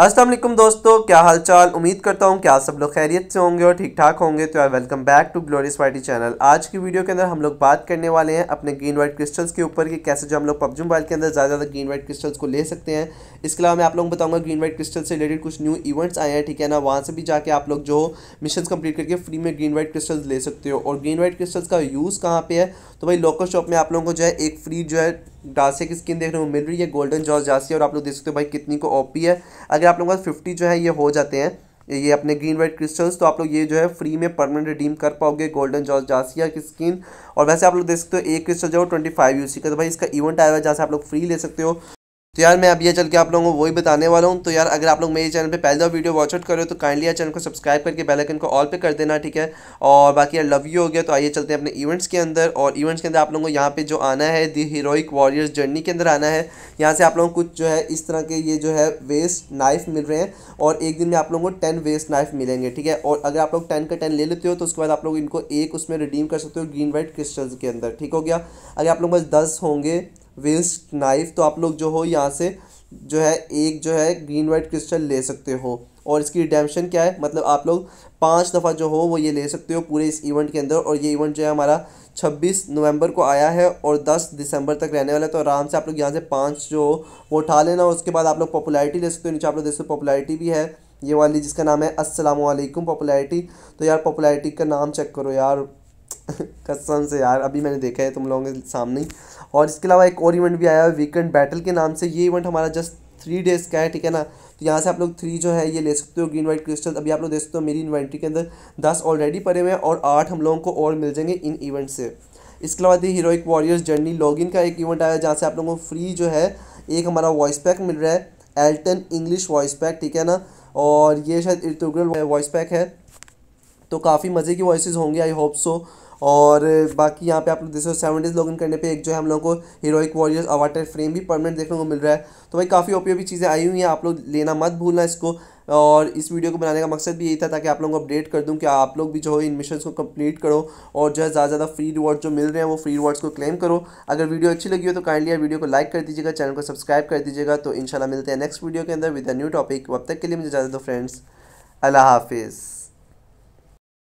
अस्सलाम वालेकुम दोस्तों क्या हाल चाल उम्मीद करता हूँ कि आप सब लोग खैरियत से होंगे और ठीक ठाक होंगे तो are welcome back to glorious YT channel आज की वीडियो के अंदर हम लोग बात करने वाले हैं अपने ग्रीन वाइट क्रिस्टल्स के ऊपर कि कैसे जो हम लोग पबजी मोबाइल के अंदर ज़्यादा ज़्यादा ग्रीन वाइट क्रिस्टल्स को ले सकते हैं इसके अलावा मैं आप लोगों को बताऊँगा ग्रीन वाइट क्रिस्टल से रिलेटेड कुछ न्यू इवेंट्स आए हैं ठीक है ना वहाँ से भी जाकर आप लोग जो मिशन कंप्लीट करके फ्री में ग्रीन वाइट क्रिस्टल्स ले सकते हो और ग्रीन वाइट क्रिस्टल्स का यूज़ कहाँ पर है तो भाई लोकल शॉप में आप लोगों को जो है एक फ्री जो है डासिया की स्किन देखने को मिल रही है गोल्डन जॉर्ज डासिया और आप लोग देख सकते हो भाई कितनी को ओपी है अगर आप लोगों के पास फिफ्टी जो है ये हो जाते हैं ये अपने ग्रीन वाइट क्रिस्टल्स तो आप लोग ये जो है फ्री में परमानेंट रिडीम कर पाओगे गोल्डन जॉर्ज जासिया की स्किन और वैसे आप लोग देख सकते हो एक क्रिस्टल जो है ट्वेंटी फाइव यूसी का तो भाई इसका इवेंट आया हुआ है जहाँ से आप लोग फ्री ले सकते हो तो यार मैं अब ये चल के आप लोगों को वही बताने वाला हूँ तो यार अगर आप लोग मेरे चैनल पे पहले वीडियो वॉच आउट करो तो काइंडली यार चैनल को सब्सक्राइब करके बेल आइकन को ऑल पे कर देना ठीक है और बाकी यार लव यू हो गया तो आइए चलते हैं अपने इवेंट्स के अंदर और इवेंट्स के अंदर आप लोगों को यहाँ पे जो आना है दी हीरोइक वॉरियर्स जर्नी के अंदर आना है यहाँ से आप लोगों को कुछ जो है इस तरह के ये जो है वेस्ट नाइफ मिल रहे हैं और एक दिन में आप लोगों को टेन वेस्ट नाइफ मिलेंगे ठीक है और अगर आप लोग टेन का टेन ले लेते हो तो उसके बाद आप लोग इनको एक उसमें रिडीम कर सकते हो ग्रीन वाइट क्रिस्टल्स के अंदर ठीक हो गया अगर आप लोग बस दस होंगे विंस्ट नाइफ तो आप लोग जो हो यहाँ से जो है एक जो है ग्रीन वाइट क्रिस्टल ले सकते हो और इसकी रिडेम्पशन क्या है मतलब आप लोग पांच दफ़ा जो हो वो ये ले सकते हो पूरे इस इवेंट के अंदर और ये इवेंट जो है हमारा छब्बीस नवंबर को आया है और दस दिसंबर तक रहने वाला है तो आराम से आप लोग यहाँ से पाँच जो हो वो उठा लेना और उसके बाद आप लोग पॉपुलैरिटी ले सकते हो नीचे आप लोग देख सकते हो पॉपुलैरिटी भी है ये वाली जिसका नाम है असलम पॉपुलैरिटी तो यार पॉपुलैरिटी का नाम चेक करो यार कसम से यार अभी मैंने देखा है तुम लोगों के सामने ही और इसके अलावा एक और इवेंट भी आया है वीकेंड बैटल के नाम से ये इवेंट हमारा जस्ट थ्री डेज़ का है ठीक है ना तो यहाँ से आप लोग थ्री जो है ये ले सकते हो ग्रीन वाइट क्रिस्टल अभी आप लोग देख सकते हो मेरी इन्वेंट्री के अंदर दस ऑलरेडी पड़े हुए हैं और आठ हम लोगों को और मिल जाएंगे इन इवेंट से इसके अलावा the heroic warriors journey login का एक इवेंट आया जहाँ से आप लोगों को फ्री जो है एक हमारा वॉइस पैक मिल रहा है एल्टन इंग्लिश वॉइस पैक ठीक है ना और ये शायद इर्तुगल वॉइस पैक है तो काफ़ी मज़े की वॉइस होंगी आई होप सो और बाकी यहाँ पे आप लोग देख सकते सेवन डेज इन करने पे एक जो है हम लोग को हीरोइक वॉरियर्स अवाटर फ्रेम भी परमानेंट देखने को मिल रहा है तो भाई काफ़ी ओपी ओपी चीज़ें आई हुई हैं आप लोग लेना मत भूलना इसको और इस वीडियो को बनाने का मकसद भी यही था ताकि आप लोगों को अपडेट कर दूं कि आप लोग भी जो है इन मिशन को कंप्लीट करो और जो है ज़्यादा ज़्यादा फ्री रिवॉर्ड जो मिल रहे हैं वो फ्री रिवॉर्ड्स को क्लेम करो अगर वीडियो अच्छी लगी हो तो काइंडली वीडियो को लाइक कर दीजिएगा चैनल को सब्सक्राइब कर दीजिएगा तो इंशाल्लाह मिलते हैं नेक्स्ट वीडियो के अंदर विद अ न्यू टॉपिक अब तक के लिए मुझे ज़्यादा दो फ्रेंड्स अल्लाह हाफिज़